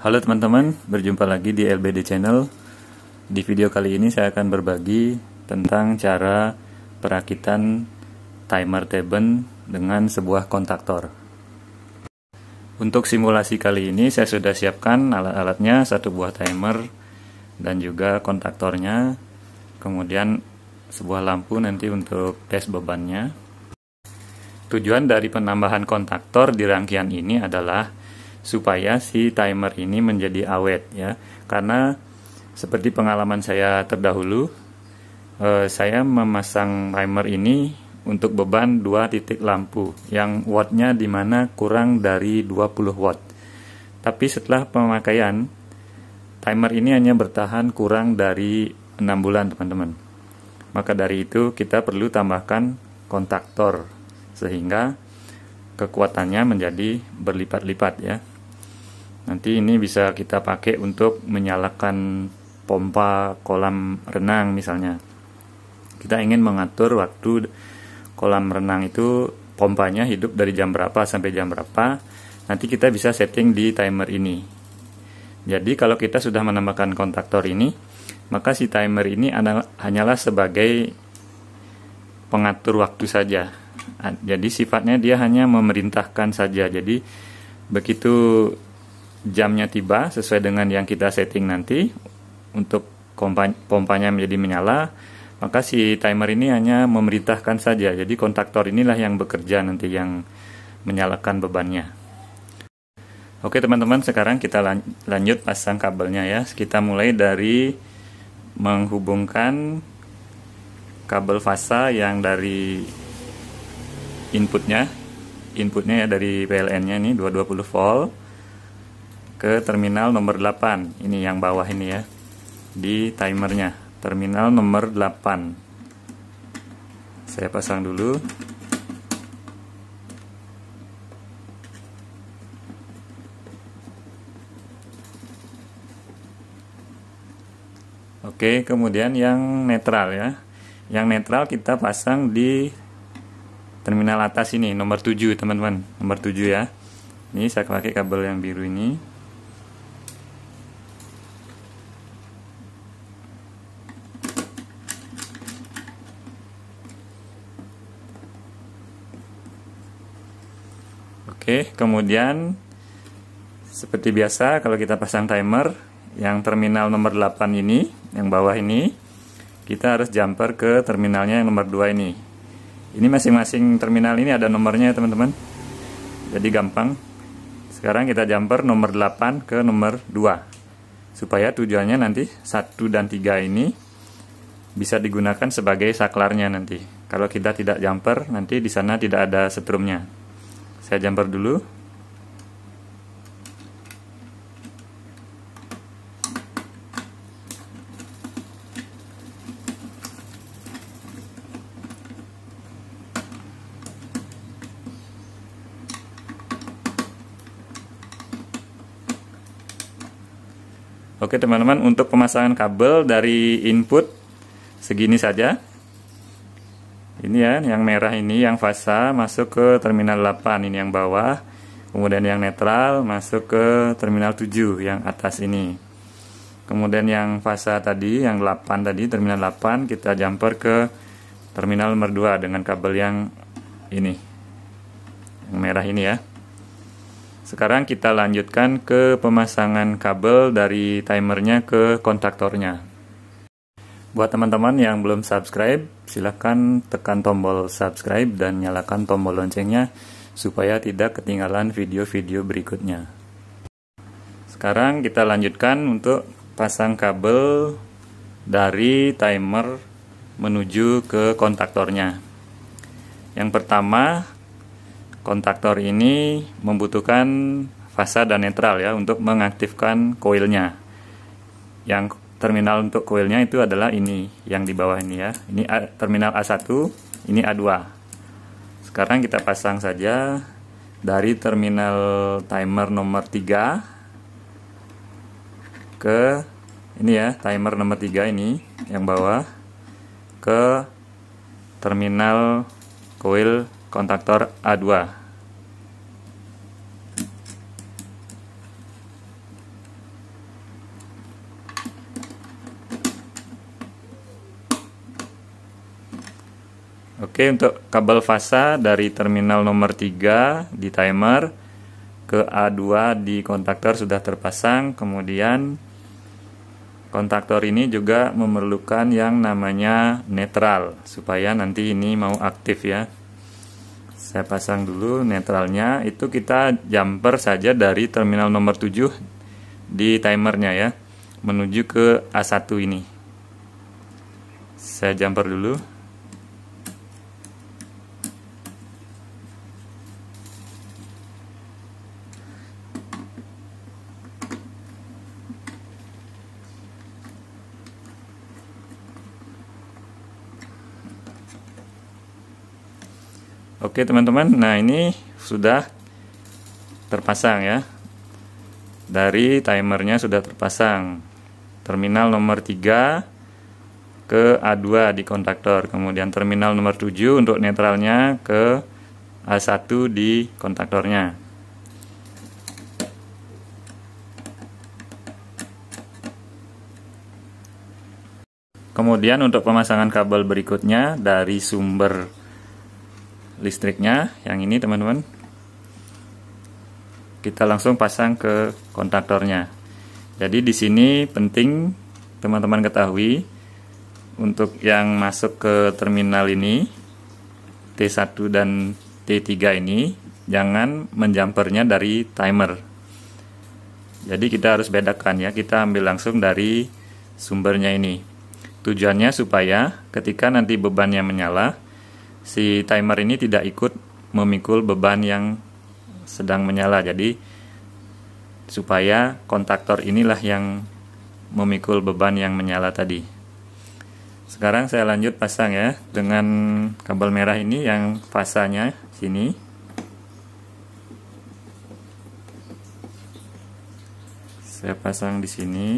Halo teman-teman, berjumpa lagi di LBD Channel. Di video kali ini saya akan berbagi tentang cara perakitan timer teben dengan sebuah kontaktor. Untuk simulasi kali ini saya sudah siapkan alat-alatnya, satu buah timer dan juga kontaktornya. Kemudian sebuah lampu nanti untuk tes bebannya. Tujuan dari penambahan kontaktor di rangkaian ini adalah supaya si timer ini menjadi awet ya. Karena seperti pengalaman saya terdahulu, eh, saya memasang timer ini untuk beban 2 titik lampu yang wattnya di mana kurang dari 20 watt. Tapi setelah pemakaian, timer ini hanya bertahan kurang dari 6 bulan teman-teman. Maka dari itu kita perlu tambahkan kontaktor sehingga kekuatannya menjadi berlipat-lipat ya. Nanti ini bisa kita pakai untuk menyalakan pompa kolam renang misalnya. Kita ingin mengatur waktu kolam renang itu pompanya hidup dari jam berapa sampai jam berapa. Nanti kita bisa setting di timer ini. Jadi kalau kita sudah menambahkan kontaktor ini, maka si timer ini adalah, hanyalah sebagai pengatur waktu saja. Jadi sifatnya dia hanya memerintahkan saja. Jadi begitu jamnya tiba sesuai dengan yang kita setting nanti untuk pompanya menjadi menyala maka si timer ini hanya memerintahkan saja jadi kontaktor inilah yang bekerja nanti yang menyalakan bebannya oke teman-teman sekarang kita lanjut pasang kabelnya ya kita mulai dari menghubungkan kabel fasa yang dari inputnya inputnya ya dari PLN nya ini 220 volt ke terminal nomor 8 ini yang bawah ini ya di timernya terminal nomor 8 saya pasang dulu Oke, kemudian yang netral ya. Yang netral kita pasang di terminal atas ini, nomor 7 teman-teman. Nomor 7 ya. Ini saya pakai kabel yang biru ini. Oke, kemudian seperti biasa kalau kita pasang timer yang terminal nomor 8 ini, yang bawah ini, kita harus jumper ke terminalnya yang nomor 2 ini. Ini masing-masing terminal ini ada nomornya ya teman-teman. Jadi gampang. Sekarang kita jumper nomor 8 ke nomor 2. Supaya tujuannya nanti 1 dan 3 ini bisa digunakan sebagai saklarnya nanti. Kalau kita tidak jumper, nanti di sana tidak ada setrumnya saya jumper dulu Oke teman-teman untuk pemasangan kabel dari input segini saja ini ya, yang merah ini yang fasa masuk ke terminal 8 ini yang bawah. Kemudian yang netral masuk ke terminal 7 yang atas ini. Kemudian yang fasa tadi, yang 8 tadi, terminal 8 kita jumper ke terminal nomor 2 dengan kabel yang ini. Yang merah ini ya. Sekarang kita lanjutkan ke pemasangan kabel dari timernya ke kontaktornya. Buat teman-teman yang belum subscribe, silahkan tekan tombol subscribe dan nyalakan tombol loncengnya supaya tidak ketinggalan video-video berikutnya. Sekarang kita lanjutkan untuk pasang kabel dari timer menuju ke kontaktornya. Yang pertama, kontaktor ini membutuhkan fasa dan netral ya untuk mengaktifkan koilnya. Yang terminal untuk koilnya itu adalah ini yang di bawah ini ya ini A, terminal A1 ini A2 sekarang kita pasang saja dari terminal timer nomor 3 ke ini ya timer nomor 3 ini yang bawah ke terminal koil kontaktor A2 Oke, untuk kabel fasa dari terminal nomor 3 di timer ke A2 di kontaktor sudah terpasang. Kemudian kontaktor ini juga memerlukan yang namanya netral supaya nanti ini mau aktif ya. Saya pasang dulu netralnya. Itu kita jumper saja dari terminal nomor 7 di timernya ya menuju ke A1 ini. Saya jumper dulu. Oke teman-teman, nah ini sudah terpasang ya. Dari timernya sudah terpasang. Terminal nomor 3 ke A2 di kontaktor. Kemudian terminal nomor 7 untuk netralnya ke A1 di kontaktornya. Kemudian untuk pemasangan kabel berikutnya dari sumber listriknya yang ini teman-teman kita langsung pasang ke kontaktornya jadi di sini penting teman-teman ketahui untuk yang masuk ke terminal ini T1 dan T3 ini jangan menjumpernya dari timer jadi kita harus bedakan ya kita ambil langsung dari sumbernya ini tujuannya supaya ketika nanti bebannya menyala si timer ini tidak ikut memikul beban yang sedang menyala. Jadi supaya kontaktor inilah yang memikul beban yang menyala tadi. Sekarang saya lanjut pasang ya dengan kabel merah ini yang fasanya sini. Saya pasang di sini.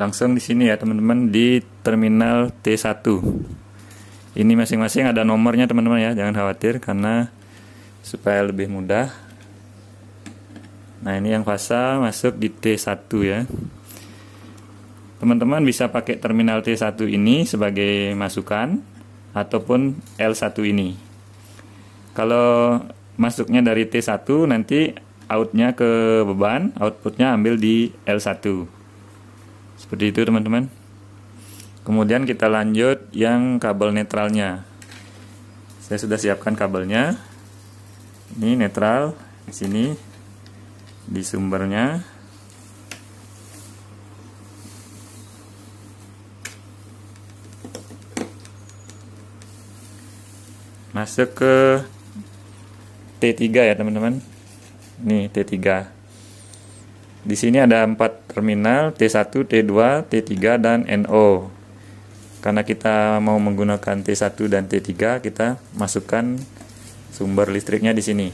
langsung di sini ya teman-teman di terminal T1 ini masing-masing ada nomornya teman-teman ya jangan khawatir karena supaya lebih mudah nah ini yang fase masuk di T1 ya teman-teman bisa pakai terminal T1 ini sebagai masukan ataupun L1 ini kalau masuknya dari T1 nanti outnya ke beban outputnya ambil di L1 seperti itu teman-teman kemudian kita lanjut yang kabel netralnya saya sudah siapkan kabelnya ini netral di sini di sumbernya masuk ke T3 ya teman-teman ini T3 di sini ada empat terminal T1, T2, T3, dan NO. Karena kita mau menggunakan T1 dan T3, kita masukkan sumber listriknya di sini.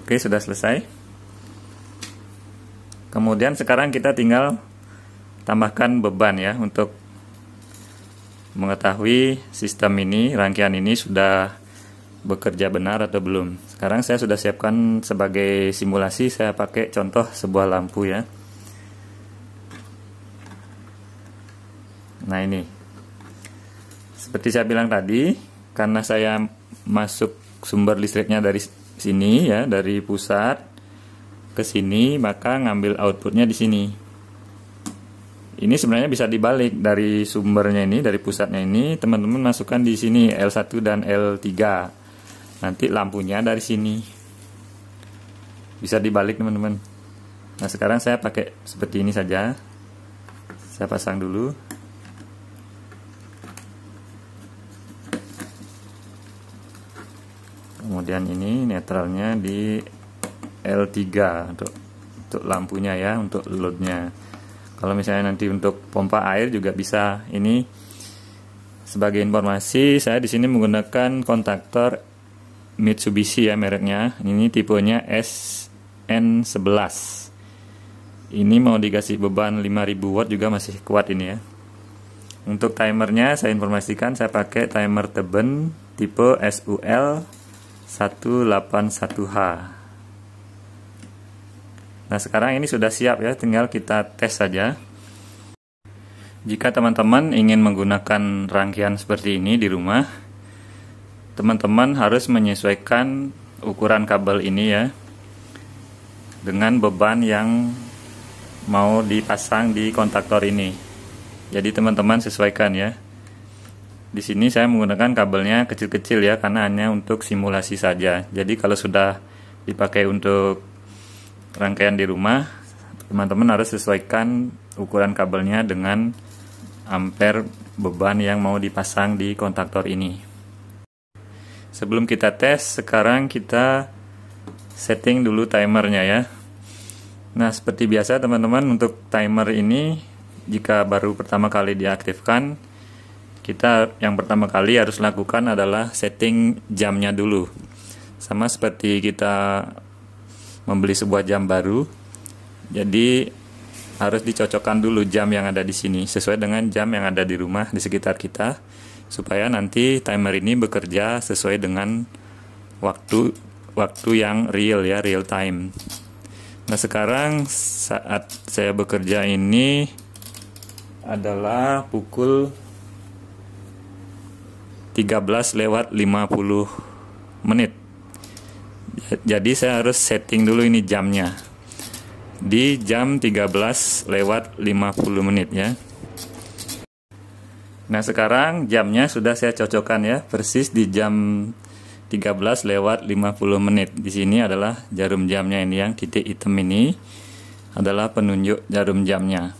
Oke, sudah selesai. Kemudian sekarang kita tinggal tambahkan beban ya untuk mengetahui sistem ini, rangkaian ini sudah bekerja benar atau belum. Sekarang saya sudah siapkan sebagai simulasi, saya pakai contoh sebuah lampu ya. Nah ini, seperti saya bilang tadi, karena saya masuk sumber listriknya dari sini ya, dari pusat ke sini, maka ngambil outputnya di sini. Ini sebenarnya bisa dibalik dari sumbernya ini, dari pusatnya ini, teman-teman masukkan di sini L1 dan L3. Nanti lampunya dari sini. Bisa dibalik, teman-teman. Nah, sekarang saya pakai seperti ini saja. Saya pasang dulu. Kemudian ini netralnya di L3 untuk untuk lampunya ya, untuk loadnya. Kalau misalnya nanti untuk pompa air juga bisa. Ini sebagai informasi, saya di sini menggunakan kontaktor Mitsubishi ya mereknya. Ini tipenya SN11. Ini mau dikasih beban 5000 watt juga masih kuat ini ya. Untuk timernya saya informasikan saya pakai timer Teben tipe SUL 181H. Nah sekarang ini sudah siap ya, tinggal kita tes saja. Jika teman-teman ingin menggunakan rangkaian seperti ini di rumah, teman-teman harus menyesuaikan ukuran kabel ini ya dengan beban yang mau dipasang di kontaktor ini. Jadi teman-teman sesuaikan ya. Di sini saya menggunakan kabelnya kecil-kecil ya karena hanya untuk simulasi saja. Jadi kalau sudah dipakai untuk rangkaian di rumah, teman-teman harus sesuaikan ukuran kabelnya dengan ampere beban yang mau dipasang di kontaktor ini. Sebelum kita tes, sekarang kita setting dulu timernya ya. Nah, seperti biasa teman-teman untuk timer ini jika baru pertama kali diaktifkan, kita yang pertama kali harus lakukan adalah setting jamnya dulu. Sama seperti kita membeli sebuah jam baru. Jadi harus dicocokkan dulu jam yang ada di sini sesuai dengan jam yang ada di rumah di sekitar kita supaya nanti timer ini bekerja sesuai dengan waktu waktu yang real ya real time. Nah, sekarang saat saya bekerja ini adalah pukul 13 lewat 50 menit jadi saya harus setting dulu ini jamnya di jam 13 lewat 50 menit ya Nah sekarang jamnya sudah saya cocokkan ya persis di jam 13 lewat 50 menit di sini adalah jarum jamnya ini yang titik hitam ini adalah penunjuk jarum jamnya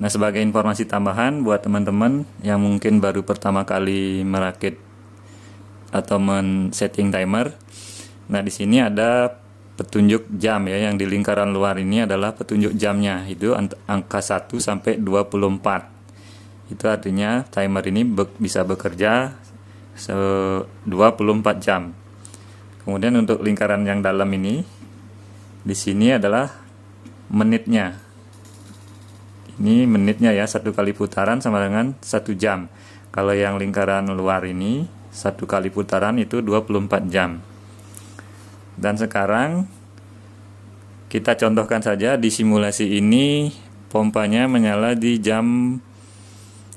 Nah sebagai informasi tambahan buat teman-teman yang mungkin baru pertama kali merakit atau men-setting timer Nah, di sini ada petunjuk jam ya yang di lingkaran luar ini adalah petunjuk jamnya itu angka 1 sampai 24 itu artinya timer ini be bisa bekerja 24 jam kemudian untuk lingkaran yang dalam ini di sini adalah menitnya ini menitnya ya satu kali putaran sama dengan satu jam kalau yang lingkaran luar ini satu kali putaran itu 24 jam dan sekarang kita contohkan saja di simulasi ini pompanya menyala di jam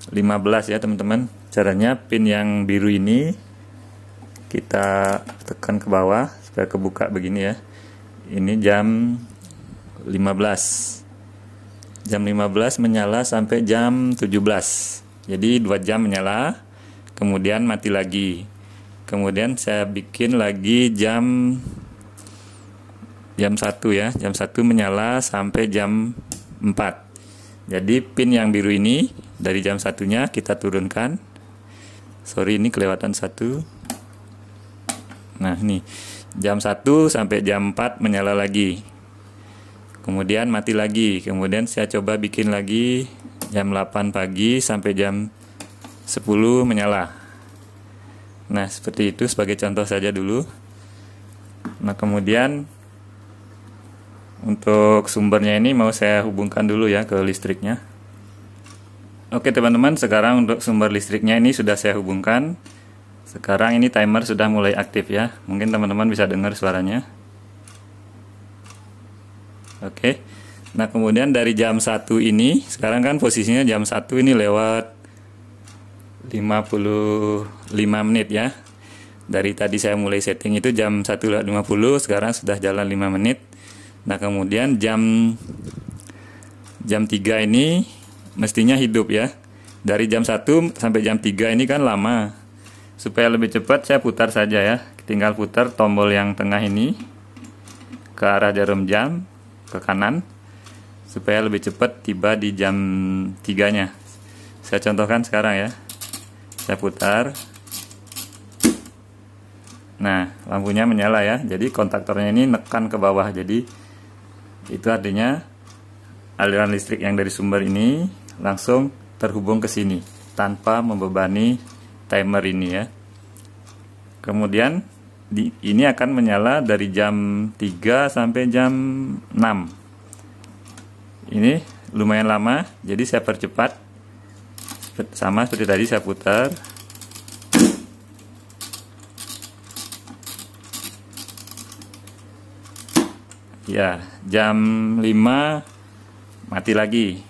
15 ya teman-teman. Caranya pin yang biru ini kita tekan ke bawah supaya kebuka begini ya. Ini jam 15. Jam 15 menyala sampai jam 17. Jadi 2 jam menyala, kemudian mati lagi. Kemudian saya bikin lagi jam jam 1 ya jam 1 menyala sampai jam 4 jadi pin yang biru ini dari jam satunya kita turunkan sorry ini kelewatan satu nah ini jam 1 sampai jam 4 menyala lagi kemudian mati lagi kemudian saya coba bikin lagi jam 8 pagi sampai jam 10 menyala nah seperti itu sebagai contoh saja dulu nah kemudian untuk sumbernya ini mau saya hubungkan dulu ya ke listriknya. Oke teman-teman, sekarang untuk sumber listriknya ini sudah saya hubungkan. Sekarang ini timer sudah mulai aktif ya. Mungkin teman-teman bisa dengar suaranya. Oke. Nah, kemudian dari jam 1 ini, sekarang kan posisinya jam 1 ini lewat 55 menit ya. Dari tadi saya mulai setting itu jam 1.50, sekarang sudah jalan 5 menit. Nah, kemudian jam jam 3 ini mestinya hidup ya. Dari jam 1 sampai jam 3 ini kan lama. Supaya lebih cepat saya putar saja ya. Tinggal putar tombol yang tengah ini ke arah jarum jam ke kanan supaya lebih cepat tiba di jam 3-nya. Saya contohkan sekarang ya. Saya putar. Nah, lampunya menyala ya. Jadi kontaktornya ini nekan ke bawah. Jadi itu artinya aliran listrik yang dari sumber ini langsung terhubung ke sini tanpa membebani timer ini ya. Kemudian di, ini akan menyala dari jam 3 sampai jam 6. Ini lumayan lama, jadi saya percepat. Sama seperti tadi saya putar Ya, jam 5 mati lagi.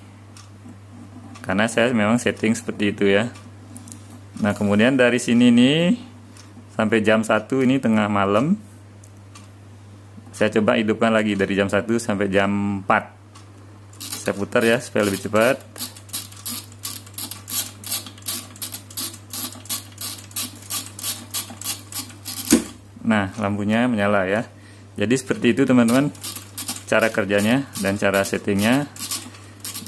Karena saya memang setting seperti itu ya. Nah, kemudian dari sini nih sampai jam 1 ini tengah malam. Saya coba hidupkan lagi dari jam 1 sampai jam 4. Saya putar ya supaya lebih cepat. Nah, lampunya menyala ya jadi seperti itu teman-teman cara kerjanya dan cara settingnya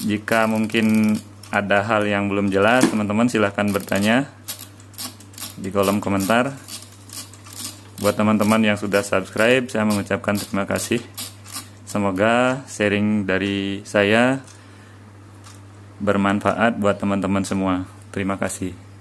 jika mungkin ada hal yang belum jelas teman-teman silahkan bertanya di kolom komentar buat teman-teman yang sudah subscribe saya mengucapkan terima kasih semoga sharing dari saya bermanfaat buat teman-teman semua terima kasih